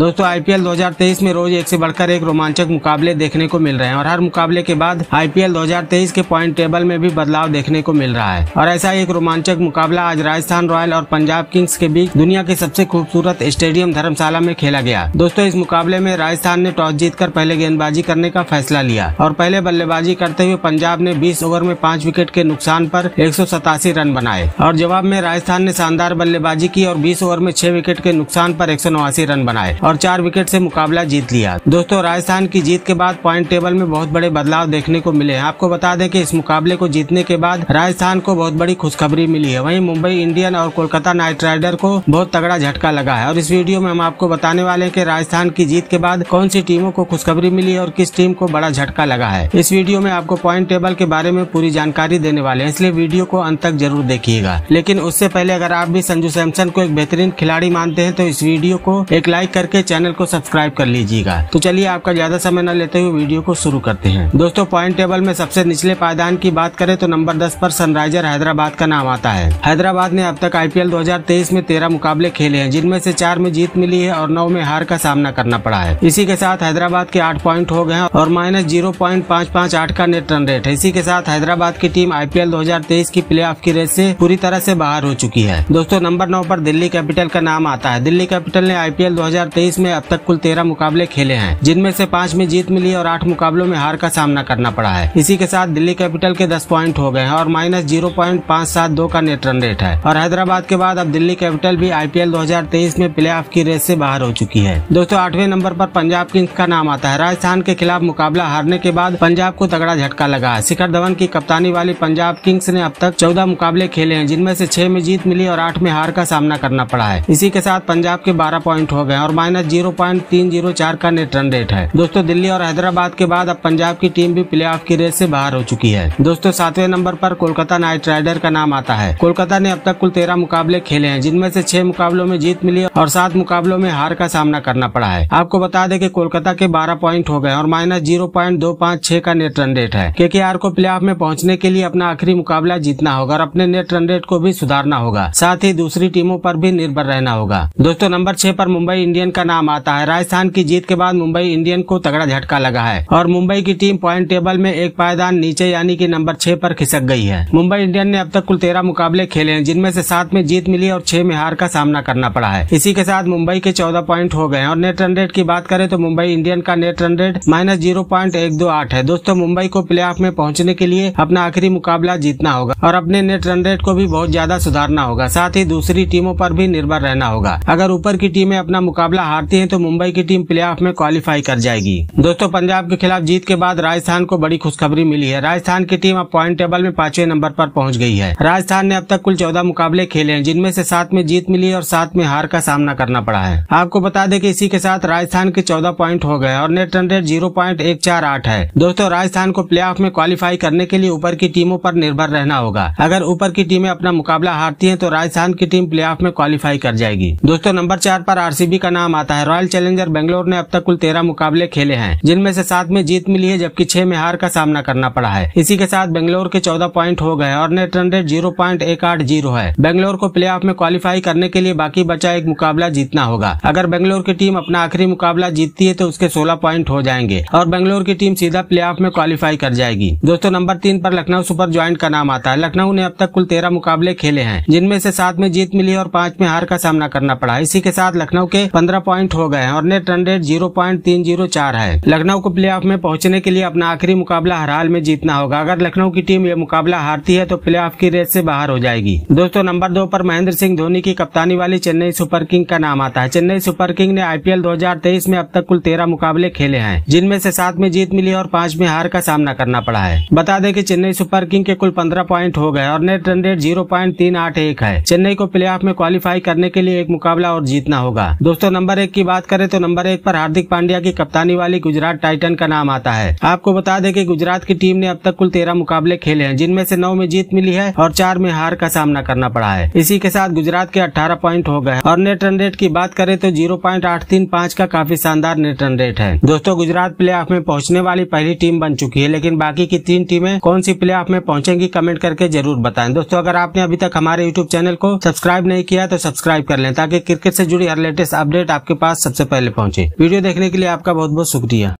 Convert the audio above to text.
दोस्तों आईपीएल 2023 में रोज एक से बढ़कर एक रोमांचक मुकाबले देखने को मिल रहे हैं और हर मुकाबले के बाद आईपीएल 2023 के पॉइंट टेबल में भी बदलाव देखने को मिल रहा है और ऐसा एक रोमांचक मुकाबला आज राजस्थान रॉयल और पंजाब किंग्स के बीच दुनिया के सबसे खूबसूरत स्टेडियम धर्मशाला में खेला गया दोस्तों इस मुकाबले में राजस्थान ने टॉस जीत पहले गेंदबाजी करने का फैसला लिया और पहले बल्लेबाजी करते हुए पंजाब ने बीस ओवर में पाँच विकेट के नुकसान आरोप एक रन बनाए और जवाब में राजस्थान ने शानदार बल्लेबाजी की और बीस ओवर में छह विकेट के नुकसान आरोप एक रन बनाए और चार विकेट से मुकाबला जीत लिया दोस्तों राजस्थान की जीत के बाद पॉइंट टेबल में बहुत बड़े बदलाव देखने को मिले आपको बता दें कि इस मुकाबले को जीतने के बाद राजस्थान को बहुत बड़ी खुशखबरी मिली है वहीं मुंबई इंडियन और कोलकाता नाइट राइडर को बहुत तगड़ा झटका लगा है और इस वीडियो में हम आपको बताने वाले की राजस्थान की जीत के बाद कौन सी टीमों को खुशखबरी मिली और किस टीम को बड़ा झटका लगा है इस वीडियो में आपको पॉइंट टेबल के बारे में पूरी जानकारी देने वाले है इसलिए वीडियो को अंत तक जरूर देखिएगा लेकिन उससे पहले अगर आप भी संजू सैमसन को एक बेहतरीन खिलाड़ी मानते हैं तो इस वीडियो को एक लाइक करके करके चैनल को सब्सक्राइब कर लीजिएगा तो चलिए आपका ज्यादा समय न लेते हुए वीडियो को शुरू करते हैं दोस्तों पॉइंट टेबल में सबसे निचले पायदान की बात करें तो नंबर दस पर सनराइजर हैदराबाद का नाम आता है हैदराबाद ने अब तक आईपीएल 2023 में तेरह मुकाबले खेले हैं जिनमें से चार में जीत मिली है और नौ में हार का सामना करना पड़ा है इसी के साथ हैदराबाद के आठ पॉइंट हो गए हैं और माइनस जीरो पॉइंट पाँच पाँच आठ का नेट रन रेट है इसी के साथ हैदराबाद की टीम आईपीएल 2023 की प्ले की रेस से पूरी तरह से बाहर हो चुकी है दोस्तों नंबर नौ पर दिल्ली कैपिटल का नाम आता है दिल्ली कैपिटल ने आईपीएल 2023 में अब तक कुल तेरह मुकाबले खेले हैं जिनमें से पाँच में जीत मिली और आठ मुकाबलों में हार का सामना करना पड़ा है इसी के साथ दिल्ली कैपिटल के दस पॉइंट हो गए हैं और माइनस जीरो पॉइंट पाँच सात दो का नेट रन रेट है और हैदराबाद के बाद अब दिल्ली कैपिटल भी हजार तेईस में प्ले की रेस ऐसी बाहर हो चुकी है दोस्तों आठवें नंबर आरोप पंजाब किंग्स का नाम आता है राजस्थान के खिलाफ मुकाबला हारने के बाद पंजाब को तगड़ा झटका लगा है शिखर धवन की कप्तानी वाली पंजाब किंग्स ने अब तक चौदह मुकाबले खेले हैं जिनमें से छह में जीत मिली और आठ में हार का सामना करना पड़ा है इसी के साथ पंजाब के बारह पॉइंट हो गए और माइनस जीरो पॉइंट तीन जीरो चार का नेट रन रेट है दोस्तों दिल्ली और हैदराबाद के बाद अब पंजाब की टीम भी प्ले की रेस से बाहर हो चुकी है दोस्तों सातवें नंबर पर कोलकाता नाइट राइडर का नाम आता है कोलकाता ने अब तक कुल तेरह मुकाबले खेले हैं जिनमें से छह मुकाबलों में जीत मिली और सात मुकाबलों में हार का सामना करना पड़ा है आपको बता दें कि कोलकाता के बारह पॉइंट हो गए और माइनस जीरो पॉइंट दो पाँच छह का नेट रन रेट है के को प्ले में पहुंचने के लिए अपना आखिरी मुकाबला जीतना होगा और अपने नेट रन रेट को भी सुधारना होगा साथ ही दूसरी टीमों पर भी निर्भर रहना होगा दोस्तों नंबर छह पर मुंबई इंडियन का का नाम आता है राजस्थान की जीत के बाद मुंबई इंडियन को तगड़ा झटका लगा है और मुंबई की टीम पॉइंट टेबल में एक पायदान नीचे यानी कि नंबर छह पर खिसक गई है मुंबई इंडियन ने अब तक कुल तेरह मुकाबले खेले हैं जिनमें से सात में जीत मिली और छह में हार का सामना करना पड़ा है इसी के साथ मुंबई के चौदह पॉइंट हो गए और नेट रन रेट की बात करें तो मुंबई इंडियन का net run rate minus zero point एक दो आठ है दोस्तों मुंबई को प्ले ऑफ में पहुंचने के लिए अपना आखिरी मुकाबला जीतना होगा और अपने नेट रन रेट को भी बहुत ज्यादा सुधारना होगा साथ ही दूसरी टीमों पर भी निर्भर रहना होगा अगर ऊपर की टीमें अपना मुकाबला हारती है तो मुंबई की टीम प्ले में क्वालिफाई कर जाएगी दोस्तों पंजाब के खिलाफ जीत के बाद राजस्थान को बड़ी खुशखबरी मिली है राजस्थान की टीम अब पॉइंट टेबल में पांचवें नंबर पर पहुंच गई है राजस्थान ने अब तक कुल चौदह मुकाबले खेले हैं जिनमें से सात में जीत मिली और सात में हार का सामना करना पड़ा है आपको बता दें कि इसी के साथ राजस्थान के चौदह प्वाइंट हो गए और net run rate zero point एक चार आठ है दोस्तों राजस्थान को प्ले में क्वालिफाई करने के लिए ऊपर की टीमों पर निर्भर रहना होगा अगर ऊपर की टीमें अपना मुकाबला हारती है तो राजस्थान की टीम प्ले में क्वालिफाई कर जाएगी दोस्तों नंबर चार पर आरसीबी का नाम आता है रॉयल चैलेंजर बेंगलोर ने अब तक कुल तेरह मुकाबले खेले हैं जिनमें से सात में जीत मिली है जबकि छह में हार का सामना करना पड़ा है इसी के साथ बेंगलोर के चौदह पॉइंट हो गए और net run rate zero point एक आठ जीरो है बेंगलोर को प्ले में क्वालिफाई करने के लिए बाकी बचा एक मुकाबला जीतना होगा अगर बेंगलोर की टीम अपना आखिरी मुकाबला जीतती है तो उसके सोलह प्वाइंट हो जाएंगे और बेंगलोर की टीम सीधा प्ले में क्वालिफाई कर जाएगी दोस्तों नंबर तीन पर लखनऊ सुपर ज्वाइंट का नाम आता है लखनऊ ने अब तक कुल तेरह मुकाबले खेले हैं जिनमें से सात में जीत मिली और पांच में हार का सामना करना पड़ा इसी के साथ लखनऊ के पंद्रह पॉइंट हो गए और net run rate zero point तीन जीरो चार है लखनऊ को ऑफ में पहुंचने के लिए अपना आखिरी मुकाबला हर हाल में जीतना होगा अगर लखनऊ की टीम ये मुकाबला हारती है तो ऑफ की रेस से बाहर हो जाएगी दोस्तों नंबर दो पर महेंद्र सिंह धोनी की कप्तानी वाली चेन्नई सुपर किंग का नाम आता है चेन्नई सुपर किंग ने हजार 2023 में अब तक कुल तेरह मुकाबले खेले हैं जिनमें से सात में जीत मिली और पांच में हार का सामना करना पड़ा है बता दें कि चेन्नई सुपर किंग के कुल पंद्रह पॉइंट हो गए और net run rate zero point तीन आठ एक है चेन्नई को प्ले में क्वालिफाई करने के लिए एक मुकाबला और जीतना होगा दोस्तों नंबर एक की बात करें तो नंबर एक पर हार्दिक पांड्या की कप्तानी वाली गुजरात टाइटन का नाम आता है आपको बता दें कि गुजरात की टीम ने अब तक कुल तेरह मुकाबले खेले हैं जिनमें से नौ में जीत मिली है और चार में हार का सामना करना पड़ा है इसी के साथ गुजरात के अठारह पॉइंट हो गए और नेट रन रेट की बात करें तो जीरो पॉइंट आठ तीन पाँच का काफी शानदार नेट रन रेट है दोस्तों गुजरात प्ले ऑफ में पहुँचने वाली पहली टीम बन चुकी है लेकिन बाकी की तीन टीमें कौन सी प्ले ऑफ में पहुँचेंगी कमेंट करके जरूर बताएं दोस्तों अगर आपने अभी तक हमारे यूट्यूब चैनल को सब्सक्राइब नहीं किया तो सब्सक्राइब कर लें ताकि क्रिकेट से जुड़ी हर लेटेस्ट अपडेट आप आपके पास सबसे पहले पहुंचे वीडियो देखने के लिए आपका बहुत बहुत शुक्रिया